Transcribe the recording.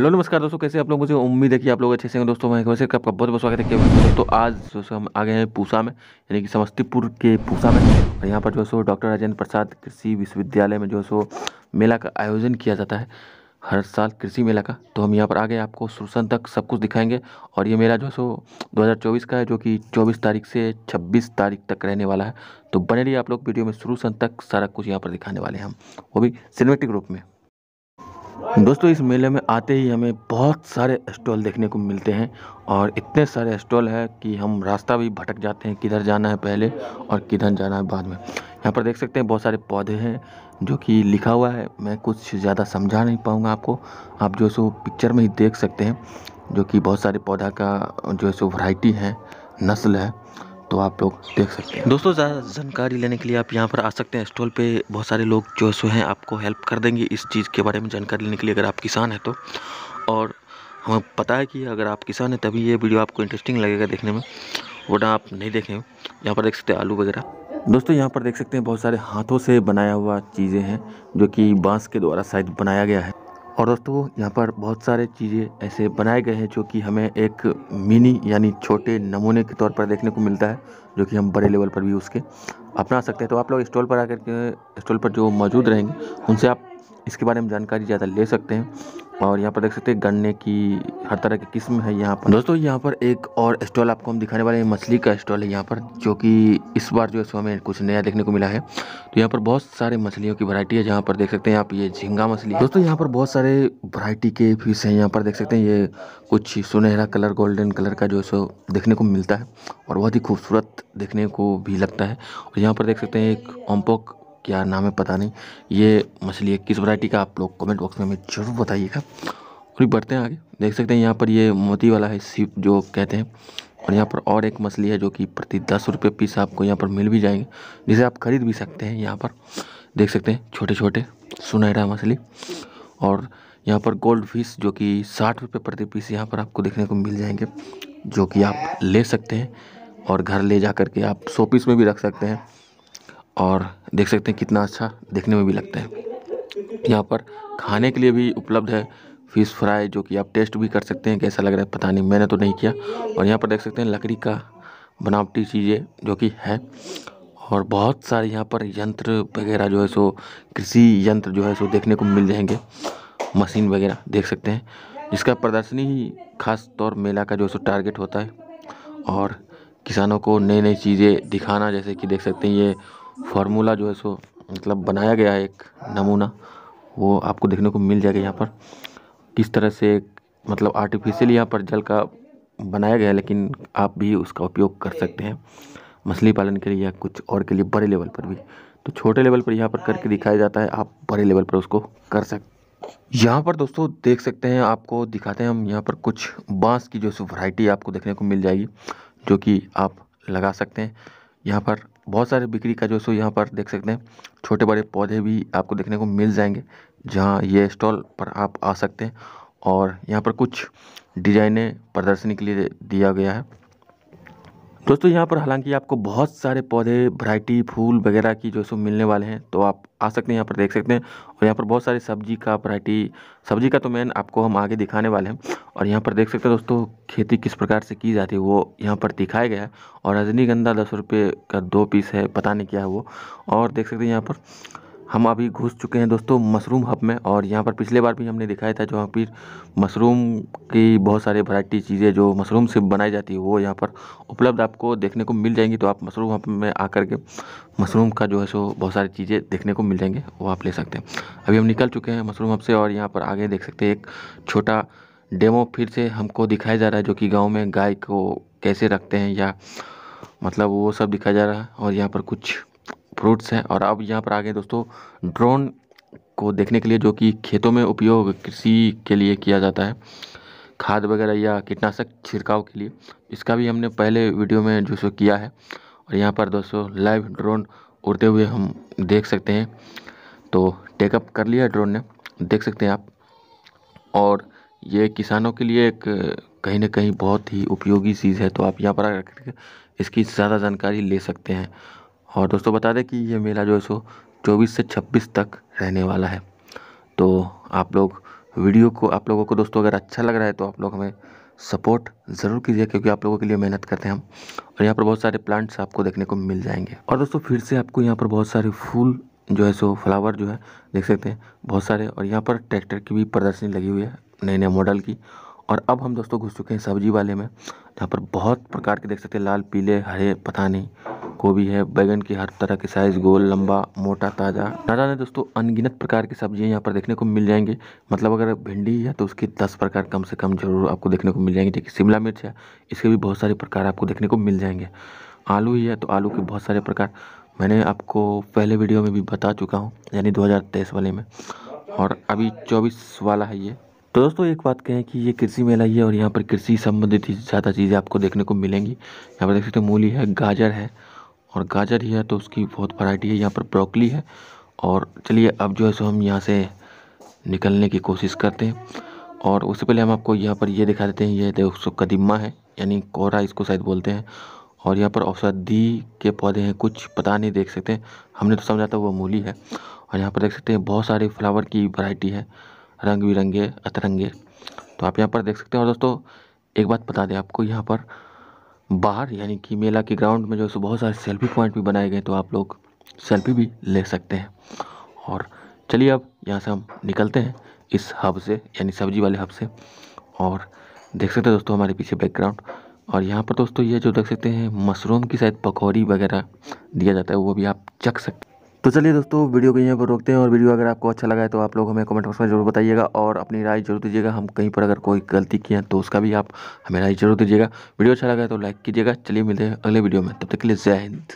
hello नमस्कार दोस्तों कैसे आप लोग मुझे उम्मीद है कि आप लोग अच्छे से होंगे दोस्तों मैं वैसे आपका बहुत बहुत स्वागत है दोस्तों आज जो सो हम आ गए हैं पूसा में यानी कि समस्तीपुर के पूसा में और यहाँ पर जो सो डॉक्टर राजेंद्र प्रसाद कृषि विश्वविद्यालय में जो सो मेला का आयोजन किया जाता है हर साल कृषि मेला का तो हम यहाँ पर आ गए आपको सुरसन तक सब कुछ दिखाएंगे और ये मेला जो सो दो का है जो कि चौबीस तारीख से छब्बीस तारीख तक रहने वाला है तो बने रही आप लोग वीडियो में शुरू तक सारा कुछ यहाँ पर दिखाने वाले हैं हम वो भी सिनेमेटिक रूप में दोस्तों इस मेले में आते ही हमें बहुत सारे स्टॉल देखने को मिलते हैं और इतने सारे स्टॉल हैं कि हम रास्ता भी भटक जाते हैं किधर जाना है पहले और किधर जाना है बाद में यहाँ पर देख सकते हैं बहुत सारे पौधे हैं जो कि लिखा हुआ है मैं कुछ ज़्यादा समझा नहीं पाऊँगा आपको आप जो सो पिक्चर में ही देख सकते हैं जो कि बहुत सारे पौधा का जो सो वाइटी है नस्ल है तो आप लोग देख सकते हैं दोस्तों ज़्यादा जानकारी लेने के लिए आप यहाँ पर आ सकते हैं स्टॉल पे बहुत सारे लोग जो सो हैं आपको हेल्प कर देंगे इस चीज़ के बारे में जानकारी लेने के लिए अगर आप किसान हैं तो और हमें पता है कि अगर आप किसान हैं तभी ये वीडियो आपको इंटरेस्टिंग लगेगा देखने में वरना आप नहीं देखें यहाँ पर देख सकते हैं आलू वगैरह दोस्तों यहाँ पर देख सकते हैं बहुत सारे हाथों से बनाया हुआ चीज़ें हैं जो कि बाँस के द्वारा शायद बनाया गया है और दोस्तों यहाँ पर बहुत सारे चीज़ें ऐसे बनाए गए हैं जो कि हमें एक मिनी यानी छोटे नमूने के तौर पर देखने को मिलता है जो कि हम बड़े लेवल पर भी उसके अपना सकते हैं तो आप लोग स्टॉल पर आकर के स्टॉल पर जो मौजूद रहेंगे उनसे आप इसके बारे में जानकारी ज़्यादा ले सकते हैं और यहाँ पर देख सकते हैं गन्ने की हर तरह की किस्म है यहाँ पर दोस्तों यहाँ पर एक और स्टॉल आपको हम दिखाने वाले हैं मछली का स्टॉल है यहाँ पर जो कि इस बार जो है सो हमें कुछ नया देखने को मिला है तो यहाँ पर बहुत सारे मछलियों की वरायटी है जहाँ पर देख सकते हैं आप ये झींगा मछली दोस्तों यहाँ पर बहुत सारे वरायटी के फिश हैं यहाँ पर देख सकते हैं ये कुछ सुनहरा कलर गोल्डन कलर का जो है सो देखने को मिलता है और बहुत ही खूबसूरत देखने को भी लगता है और यहाँ पर देख सकते हैं एक ओम्पोक क्या नाम है पता नहीं ये मछली है किस वैरायटी का आप लोग कमेंट बॉक्स में हमें ज़रूर बताइएगा और बढ़ते हैं आगे देख सकते हैं यहाँ पर ये मोती वाला है सीप जो कहते हैं और यहाँ पर और एक मछली है जो कि प्रति दस रुपये पीस आपको यहाँ पर मिल भी जाएंगे जिसे आप खरीद भी सकते हैं यहाँ पर देख सकते हैं छोटे छोटे सुनहरा मछली और यहाँ पर गोल्ड फिश जो कि साठ रुपये प्रति पीस यहाँ पर आपको देखने को मिल जाएंगे जो कि आप ले सकते हैं और घर ले जा कर के आप शो पीस में भी रख सकते हैं और देख सकते हैं कितना अच्छा देखने में भी लगता है यहाँ पर खाने के लिए भी उपलब्ध है फ़िश फ्राई जो कि आप टेस्ट भी कर सकते हैं कैसा लग रहा है पता नहीं मैंने तो नहीं किया और यहाँ पर देख सकते हैं लकड़ी का बनावटी चीज़ें जो कि है और बहुत सारे यहाँ पर यंत्र वगैरह जो है सो कृषि यंत्र जो है सो देखने को मिल जाएंगे मशीन वगैरह देख सकते हैं इसका प्रदर्शनी ही खास तौर मेला का जो है सो टारगेट होता है और किसानों को नई नई चीज़ें दिखाना जैसे कि देख सकते हैं ये फार्मूला जो है सो मतलब बनाया गया है एक नमूना वो आपको देखने को मिल जाएगा यहाँ पर किस तरह से मतलब आर्टिफिशियल यहाँ पर जल का बनाया गया है लेकिन आप भी उसका उपयोग कर सकते हैं मछली पालन के लिए या कुछ और के लिए बड़े लेवल पर भी तो छोटे लेवल पर यहाँ पर करके दिखाया जाता है आप बड़े लेवल पर उसको कर सकते यहाँ पर दोस्तों देख सकते हैं आपको दिखाते हैं हम यहाँ पर कुछ बांस की जो सो वैरायटी आपको देखने को मिल जाएगी जो कि आप लगा सकते हैं यहाँ पर बहुत सारे बिक्री का जो सो यहाँ पर देख सकते हैं छोटे बड़े पौधे भी आपको देखने को मिल जाएंगे जहाँ ये स्टॉल पर आप आ सकते हैं और यहाँ पर कुछ डिजाइने प्रदर्शनी के लिए दिया गया है दोस्तों यहाँ पर हालांकि आपको बहुत सारे पौधे वैरायटी फूल वगैरह की जो सो मिलने वाले हैं तो आप आ सकते हैं यहाँ पर देख सकते हैं और यहाँ पर बहुत सारी सब्जी का वैरायटी सब्जी का तो मेन आपको हम आगे दिखाने वाले हैं और यहाँ पर देख सकते हैं दोस्तों खेती किस प्रकार से की जाती है वो यहाँ पर दिखाया गया है और रजनीगंधा दस रुपये का दो पीस है पता नहीं क्या है वो और देख सकते हैं यहाँ पर हम अभी घुस चुके हैं दोस्तों मशरूम हब में और यहाँ पर पिछले बार भी हमने दिखाया था जहाँ पर मशरूम की बहुत सारे वैरायटी चीज़ें जो मशरूम से बनाई जाती है वो यहाँ पर उपलब्ध आपको देखने को मिल जाएंगी तो आप मशरूम हब में आकर के मशरूम का जो है सो बहुत सारी चीज़ें देखने को मिल जाएंगे वो आप ले सकते हैं अभी हम निकल चुके हैं मशरूम हब से और यहाँ पर आगे देख सकते हैं एक छोटा डेमो फिर से हमको दिखाया जा रहा है जो कि गाँव में गाय को कैसे रखते हैं या मतलब वो सब दिखाया जा रहा है और यहाँ पर कुछ फ्रूट्स हैं और अब यहाँ पर आ गए दोस्तों ड्रोन को देखने के लिए जो कि खेतों में उपयोग कृषि के लिए किया जाता है खाद वगैरह या कीटनाशक छिड़काव के लिए इसका भी हमने पहले वीडियो में जो सो किया है और यहाँ पर दोस्तों लाइव ड्रोन उड़ते हुए हम देख सकते हैं तो टेकअप कर लिया ड्रोन ने देख सकते हैं आप और ये किसानों के लिए एक कहीं ना कहीं बहुत ही उपयोगी चीज़ है तो आप यहाँ पर आकर इसकी ज़्यादा जानकारी ले सकते हैं और दोस्तों बता दें कि ये मेला जो है सो चौबीस से छब्बीस तक रहने वाला है तो आप लोग वीडियो को आप लोगों को दोस्तों अगर अच्छा लग रहा है तो आप लोग हमें सपोर्ट ज़रूर कीजिए क्योंकि आप लोगों के लिए मेहनत करते हैं हम और यहाँ पर बहुत सारे प्लांट्स आपको देखने को मिल जाएंगे और दोस्तों फिर से आपको यहाँ पर बहुत सारे फूल जो है सो फ्लावर जो है देख सकते हैं बहुत सारे और यहाँ पर ट्रैक्टर की भी प्रदर्शनी लगी हुई है नए नए मॉडल की और अब हम दोस्तों घुस चुके हैं सब्जी वाले में जहाँ पर बहुत प्रकार के देख सकते हैं लाल पीले हरे पता नहीं गोभी है बैगन की हर तरह के साइज गोल लंबा मोटा ताज़ा नारा ने दोस्तों अनगिनत प्रकार की सब्जियां यहाँ पर देखने को मिल जाएंगी मतलब अगर भिंडी है तो उसकी दस प्रकार कम से कम जरूर आपको देखने को मिल जाएंगे जैसे शिमला मिर्च है इसके भी बहुत सारे प्रकार आपको देखने को मिल जाएंगे आलू ही है तो आलू के बहुत सारे प्रकार मैंने आपको पहले वीडियो में भी बता चुका हूँ यानी दो वाले में और अभी चौबीस वाला है ये तो दोस्तों एक बात कहें कि ये कृषि मेला ही है और यहाँ पर कृषि संबंधित ज़्यादा चीज़ें आपको देखने को मिलेंगी यहाँ पर देख सकते हो मूली है गाजर है और गाजर ही है तो उसकी बहुत वैरायटी है यहाँ पर ब्रोकली है और चलिए अब जो है सो हम यहाँ से निकलने की कोशिश करते हैं और उससे पहले हम आपको यहाँ पर ये दिखा देते हैं ये देख कदीमा है यानी कोहरा इसको शायद बोलते हैं और यहाँ पर औषधि के पौधे हैं कुछ पता नहीं देख सकते हमने तो समझा था वो मूली है और यहाँ पर देख सकते हैं बहुत सारे फ्लावर की वैरायटी है रंग बिरंगे अतरंगे तो आप यहाँ पर देख सकते हैं और दोस्तों एक बात बता दें आपको यहाँ पर बाहर यानी कि मेला के ग्राउंड में जो है बहुत सारे सेल्फी पॉइंट भी बनाए गए तो आप लोग सेल्फी भी ले सकते हैं और चलिए अब यहाँ से हम निकलते हैं इस हब से यानी सब्जी वाले हब से और देख सकते हैं दोस्तों हमारे पीछे बैकग्राउंड और यहाँ पर दोस्तों ये जो देख सकते हैं मशरूम की शायद पकौड़ी वगैरह दिया जाता है वो भी आप चख सकते तो चलिए दोस्तों वीडियो को यहीं पर रोकते हैं और वीडियो अगर आपको अच्छा लगा है तो आप लोग हमें कमेंट बॉक्स में जरूर बताइएगा और अपनी राय जरूर दीजिएगा हम कहीं पर अगर कोई गलती की है तो उसका भी आप हमें राय जरूर दीजिएगा वीडियो अच्छा लगा है तो लाइक कीजिएगा चलिए मिलते हैं अगले वीडियो में तब तक के लिए जय हिंद